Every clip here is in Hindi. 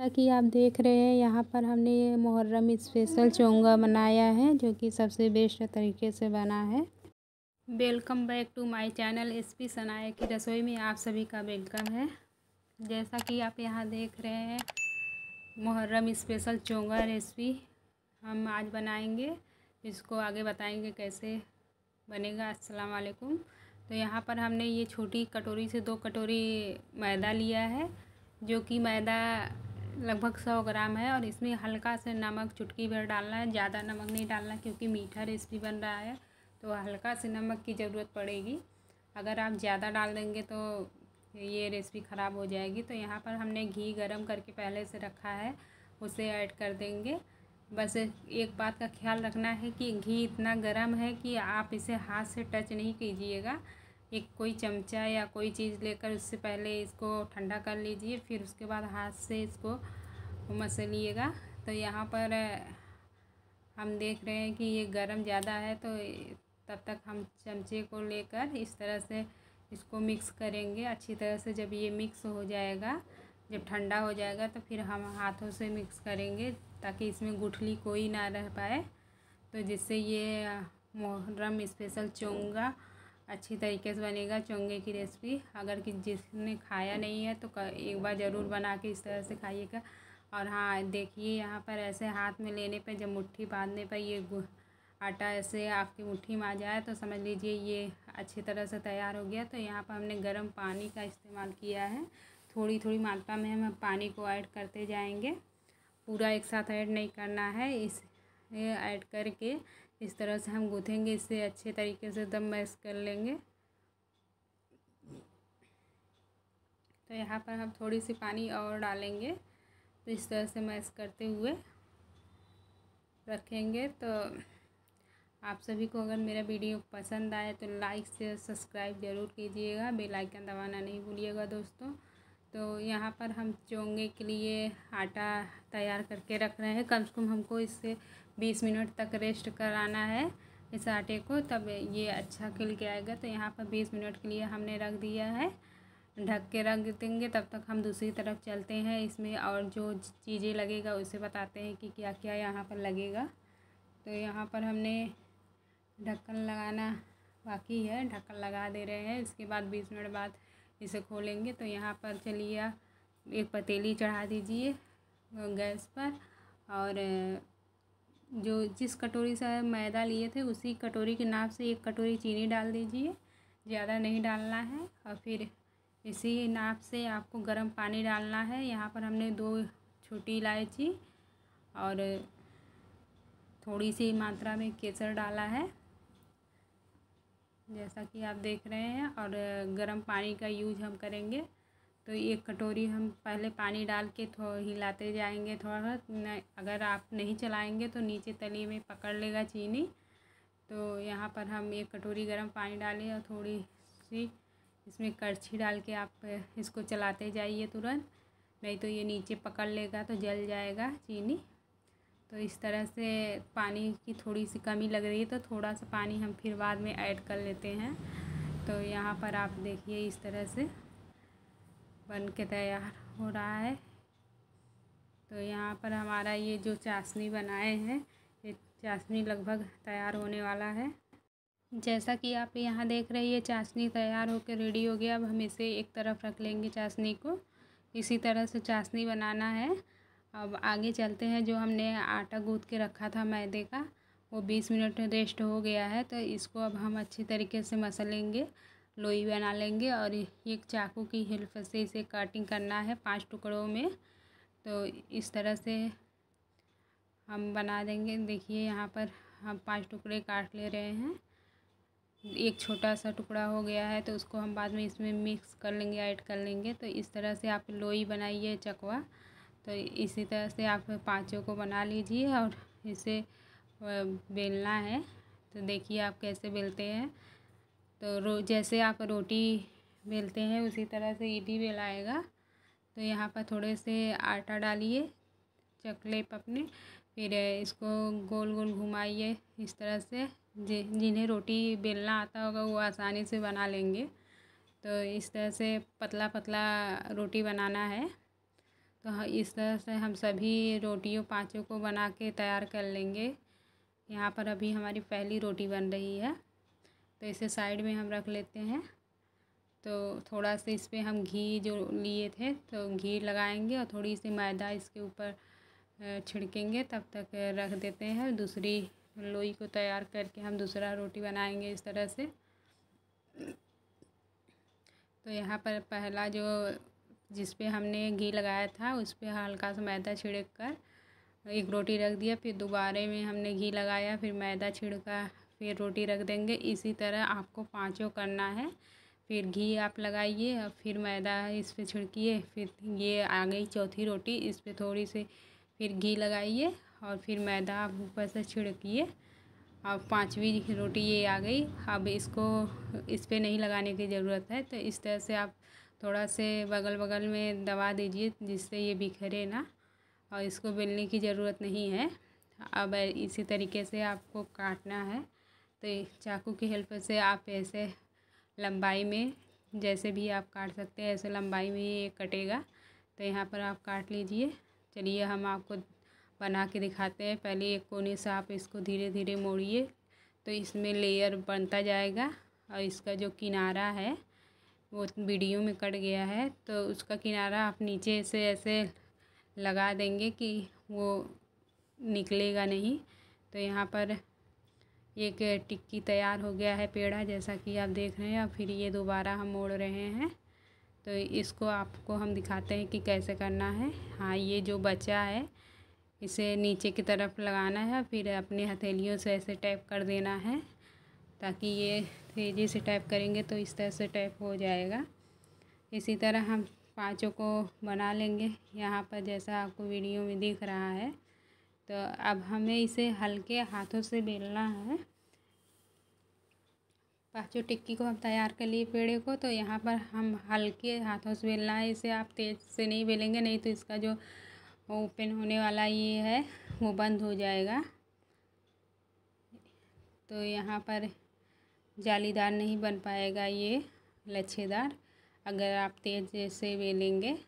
जैसा कि आप देख रहे हैं यहाँ पर हमने ये मुहर्रम स्पेशल चोंगा बनाया है जो कि सबसे बेस्ट तरीके से बना है welcome back to my channel S P Sanaya की रसोई में आप सभी का वेलकम है जैसा कि आप यहाँ देख रहे हैं मुहर्रम स्पेशल चोंगा रेसिपी हम आज बनाएंगे इसको आगे बताएंगे कैसे बनेगा अस्सलाम वालेकुम तो यहाँ पर हमने ये छोटी कटोरी से दो कटोरी मैदा लिया है जो कि मैदा लगभग सौ ग्राम है और इसमें हल्का से नमक चुटकी भर डालना है ज़्यादा नमक नहीं डालना क्योंकि मीठा रेसिपी बन रहा है तो हल्का से नमक की ज़रूरत पड़ेगी अगर आप ज़्यादा डाल देंगे तो ये रेसिपी ख़राब हो जाएगी तो यहाँ पर हमने घी गरम करके पहले से रखा है उसे ऐड कर देंगे बस एक बात का ख्याल रखना है कि घी इतना गर्म है कि आप इसे हाथ से टच नहीं कीजिएगा एक कोई चमचा या कोई चीज़ लेकर उससे पहले इसको ठंडा कर लीजिए फिर उसके बाद हाथ से इसको मसलिएगा तो यहाँ पर हम देख रहे हैं कि ये गर्म ज़्यादा है तो तब तक हम चमचे को लेकर इस तरह से इसको मिक्स करेंगे अच्छी तरह से जब ये मिक्स हो जाएगा जब ठंडा हो जाएगा तो फिर हम हाथों से मिक्स करेंगे ताकि इसमें गुठली कोई ना रह पाए तो जिससे ये मोहर्रम स्पेशल चोंगा अच्छी तरीके से बनेगा चोंगे की रेसिपी अगर कि जिसने खाया नहीं है तो एक बार ज़रूर बना के इस तरह से खाइएगा और हाँ देखिए यहाँ पर ऐसे हाथ में लेने पर जब मुट्ठी बांधने पर ये आटा ऐसे आपकी मुट्ठी में आ जाए तो समझ लीजिए ये अच्छी तरह से तैयार हो गया तो यहाँ पर हमने गर्म पानी का इस्तेमाल किया है थोड़ी थोड़ी मात्रा में हम पानी को ऐड करते जाएंगे पूरा एक साथ ऐड नहीं करना है इस ऐड करके इस तरह से हम गूँथेंगे इसे अच्छे तरीके से एकदम मैस कर लेंगे तो यहाँ पर हम थोड़ी सी पानी और डालेंगे तो इस तरह से मैस करते हुए रखेंगे तो आप सभी को अगर मेरा वीडियो पसंद आए तो लाइक से सब्सक्राइब ज़रूर कीजिएगा बेल आइकन दबाना नहीं भूलिएगा दोस्तों तो यहाँ पर हम चोंगे के लिए आटा तैयार करके रख रहे हैं कम से कम हमको इससे बीस मिनट तक रेस्ट कराना है इस आटे को तब ये अच्छा खिल के आएगा तो यहाँ पर बीस मिनट के लिए हमने रख दिया है ढक के रख देंगे तब तक हम दूसरी तरफ चलते हैं इसमें और जो चीज़ें लगेगा उसे बताते हैं कि क्या क्या यहाँ पर लगेगा तो यहाँ पर हमने ढक्कन लगाना बाकी है ढक्कन लगा दे रहे हैं इसके बाद बीस मिनट बाद इसे खोलेंगे तो यहाँ पर चलिए एक पतीली चढ़ा दीजिए गैस पर और जो जिस कटोरी से मैदा लिए थे उसी कटोरी के नाप से एक कटोरी चीनी डाल दीजिए ज़्यादा नहीं डालना है और फिर इसी नाप से आपको गर्म पानी डालना है यहाँ पर हमने दो छोटी इलायची और थोड़ी सी मात्रा में केसर डाला है जैसा कि आप देख रहे हैं और गर्म पानी का यूज हम करेंगे तो एक कटोरी हम पहले पानी डाल के थो हिलाते जाएंगे थोड़ा अगर आप नहीं चलाएंगे तो नीचे तली में पकड़ लेगा चीनी तो यहाँ पर हम एक कटोरी गर्म पानी डालें और थोड़ी सी इसमें करछी डाल के आप इसको चलाते जाइए तुरंत नहीं तो ये नीचे पकड़ लेगा तो जल जाएगा चीनी तो इस तरह से पानी की थोड़ी सी कमी लग रही है तो थोड़ा सा पानी हम फिर बाद में ऐड कर लेते हैं तो यहाँ पर आप देखिए इस तरह से बन के तैयार हो रहा है तो यहाँ पर हमारा ये जो चाशनी बनाए हैं ये चाशनी लगभग तैयार होने वाला है जैसा कि आप यहाँ देख रहे हैं चाशनी तैयार होकर रेडी हो गया अब हम इसे एक तरफ रख लेंगे चाशनी को इसी तरह से चाशनी बनाना है अब आगे चलते हैं जो हमने आटा गूँथ के रखा था मैदे का वो बीस मिनट रेस्ट हो गया है तो इसको अब हम अच्छी तरीके से मसलेंगे लोई बना लेंगे और एक चाकू की हेल्प से इसे कटिंग करना है पांच टुकड़ों में तो इस तरह से हम बना देंगे देखिए यहाँ पर हम पांच टुकड़े काट ले रहे हैं एक छोटा सा टुकड़ा हो गया है तो उसको हम बाद में इसमें मिक्स कर लेंगे ऐड कर लेंगे तो इस तरह से आप लोई बनाइए चकवा तो इसी तरह से आप पाँचों को बना लीजिए और इसे बेलना है तो देखिए आप कैसे बेलते हैं तो रो जैसे आप रोटी बेलते हैं उसी तरह से ये भी बेलाएगा तो यहाँ पर थोड़े से आटा डालिए चकले अपने फिर इसको गोल गोल घुमाइए इस तरह से जि जिन्हें रोटी बेलना आता होगा वो आसानी से बना लेंगे तो इस तरह से पतला पतला रोटी बनाना है तो इस तरह से हम सभी रोटियों पाँचों को बना के तैयार कर लेंगे यहाँ पर अभी हमारी पहली रोटी बन रही है तो इसे साइड में हम रख लेते हैं तो थोड़ा सा इस पर हम घी जो लिए थे तो घी लगाएंगे और थोड़ी सी मैदा इसके ऊपर छिड़केंगे तब तक रख देते हैं दूसरी लोई को तैयार करके हम दूसरा रोटी बनाएंगे इस तरह से तो यहाँ पर पहला जो जिस पे हमने घी लगाया था उस पर हल्का सा मैदा छिड़क कर एक रोटी रख दिया फिर दोबारे में हमने घी लगाया फिर मैदा छिड़का फिर रोटी रख देंगे इसी तरह आपको पाँचों करना है फिर घी आप लगाइए और फिर मैदा इस पर छिड़किए फिर ये आ गई चौथी रोटी इस पर थोड़ी सी फिर घी लगाइए और फिर मैदा आप ऊपर से छिड़किए अब पाँचवीं रोटी ये आ गई अब इसको इस पर नहीं लगाने की ज़रूरत है तो इस तरह से आप थोड़ा से बगल बगल में दबा दीजिए जिससे ये बिखरे ना और इसको बेलने की ज़रूरत नहीं है अब इसी तरीके से आपको काटना है तो चाकू की हेल्प से आप ऐसे लंबाई में जैसे भी आप काट सकते हैं ऐसे लंबाई में ये कटेगा तो यहाँ पर आप काट लीजिए चलिए हम आपको बना के दिखाते हैं पहले एक कोने से आप इसको धीरे धीरे मोड़िए तो इसमें लेयर बनता जाएगा और इसका जो किनारा है वो वीडियो में कट गया है तो उसका किनारा आप नीचे से ऐसे लगा देंगे कि वो निकलेगा नहीं तो यहाँ पर एक टिक्की तैयार हो गया है पेड़ा जैसा कि आप देख रहे हैं और फिर ये दोबारा हम मोड़ रहे हैं तो इसको आपको हम दिखाते हैं कि कैसे करना है हाँ ये जो बचा है इसे नीचे की तरफ लगाना है फिर अपने हथेलियों से ऐसे टैप कर देना है ताकि ये तेज़ी से टैप करेंगे तो इस तरह से टैप हो जाएगा इसी तरह हम पाँचों को बना लेंगे यहाँ पर जैसा आपको वीडियो में दिख रहा है तो अब हमें इसे हल्के हाथों से बेलना है पाँचों टिक्की को हम तैयार कर लिए पेड़े को तो यहाँ पर हम हल्के हाथों से बेलना है इसे आप तेज़ से नहीं बेलेंगे नहीं तो इसका जो ओपन होने वाला ये है वो बंद हो जाएगा तो यहाँ पर जालीदार नहीं बन पाएगा ये लच्छेदार अगर आप तेज़ से बेलेंगे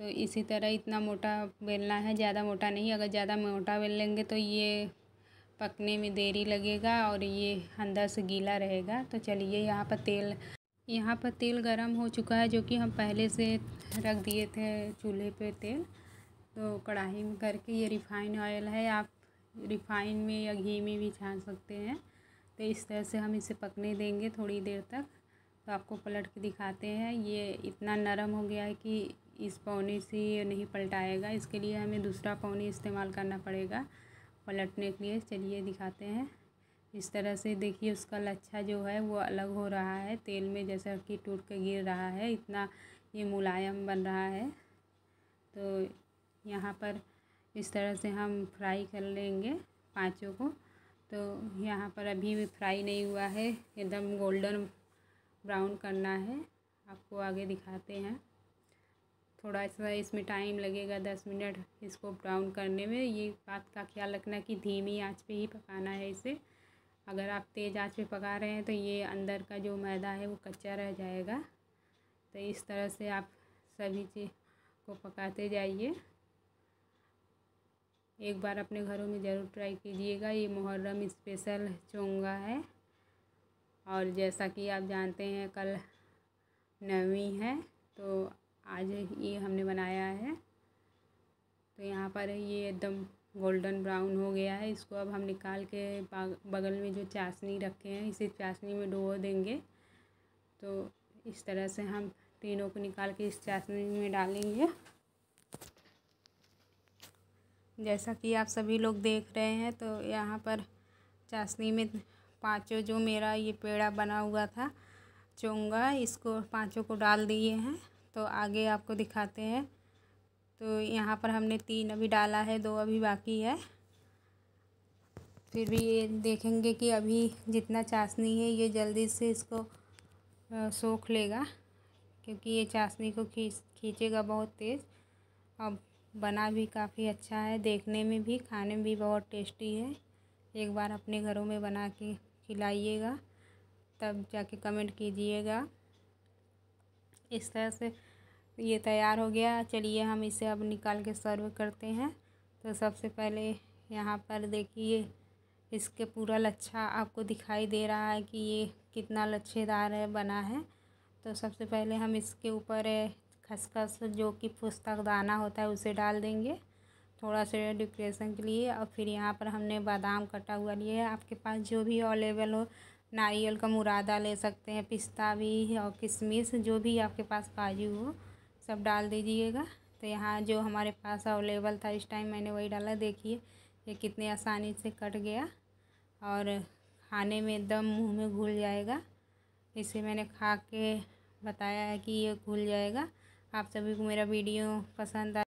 तो इसी तरह इतना मोटा बेलना है ज़्यादा मोटा नहीं अगर ज़्यादा मोटा बेल लेंगे तो ये पकने में देरी लगेगा और ये अंदर से गीला रहेगा तो चलिए यहाँ पर तेल यहाँ पर तेल गरम हो चुका है जो कि हम पहले से रख दिए थे चूल्हे पे तेल तो कढ़ाई में करके ये रिफाइन ऑयल है आप रिफाइन में या घी में भी छान सकते हैं तो इस तरह से हम इसे पकने देंगे थोड़ी देर तक तो आपको पलट के दिखाते हैं ये इतना नरम हो गया है कि इस पौने से नहीं पलटाएगा इसके लिए हमें दूसरा पौनी इस्तेमाल करना पड़ेगा पलटने के लिए चलिए दिखाते हैं इस तरह से देखिए उसका लच्छा जो है वो अलग हो रहा है तेल में जैसा कि टूट के गिर रहा है इतना ये मुलायम बन रहा है तो यहाँ पर इस तरह से हम फ्राई कर लेंगे पाँचों को तो यहाँ पर अभी भी फ्राई नहीं हुआ है एकदम गोल्डन ब्राउन करना है आपको आगे दिखाते हैं थोड़ा सा इसमें टाइम लगेगा दस मिनट इसको ब्राउन करने में ये बात का ख्याल रखना कि धीमी आंच पे ही पकाना है इसे अगर आप तेज़ आंच पे पका रहे हैं तो ये अंदर का जो मैदा है वो कच्चा रह जाएगा तो इस तरह से आप सभी चीज़ को पकाते जाइए एक बार अपने घरों में ज़रूर ट्राई कीजिएगा ये मुहर्रम स्पेशल चोंगा है और जैसा कि आप जानते हैं कल नवी है तो आज ये हमने बनाया है तो यहाँ पर ये एकदम गोल्डन ब्राउन हो गया है इसको अब हम निकाल के बगल में जो चाशनी रखे हैं इसे चाशनी में डुबो देंगे तो इस तरह से हम तीनों को निकाल के इस चाशनी में डालेंगे जैसा कि आप सभी लोग देख रहे हैं तो यहाँ पर चाशनी में पाँचों जो मेरा ये पेड़ा बना हुआ था चोंगा इसको पाँचों को डाल दिए हैं तो आगे आपको दिखाते हैं तो यहाँ पर हमने तीन अभी डाला है दो अभी बाकी है फिर भी ये देखेंगे कि अभी जितना चाशनी है ये जल्दी से इसको सोख लेगा क्योंकि ये चाशनी को खींच खींचेगा बहुत तेज़ और बना भी काफ़ी अच्छा है देखने में भी खाने में भी बहुत टेस्टी है एक बार अपने घरों में बना के खिलाइएगा तब जाके कमेंट कीजिएगा इस तरह से ये तैयार हो गया चलिए हम इसे अब निकाल के सर्व करते हैं तो सबसे पहले यहाँ पर देखिए इसके पूरा लच्छा आपको दिखाई दे रहा है कि ये कितना लच्छेदार है बना है तो सबसे पहले हम इसके ऊपर खसखस जो कि पुस्तक दाना होता है उसे डाल देंगे थोड़ा सा डेकोरेशन के लिए और फिर यहाँ पर हमने बादाम कटा हुआ लिया है आपके पास जो भी अवेलेबल हो नारियल का मुरादा ले सकते हैं पिस्ता भी और किशमिश जो भी आपके पास काजू हो सब डाल दीजिएगा तो यहाँ जो हमारे पास अवेलेबल था इस टाइम मैंने वही डाला देखिए ये कितने आसानी से कट गया और खाने में एकदम मुँह में घुल जाएगा इसे मैंने खा के बताया है कि ये घुल जाएगा आप सभी को मेरा वीडियो पसंद आ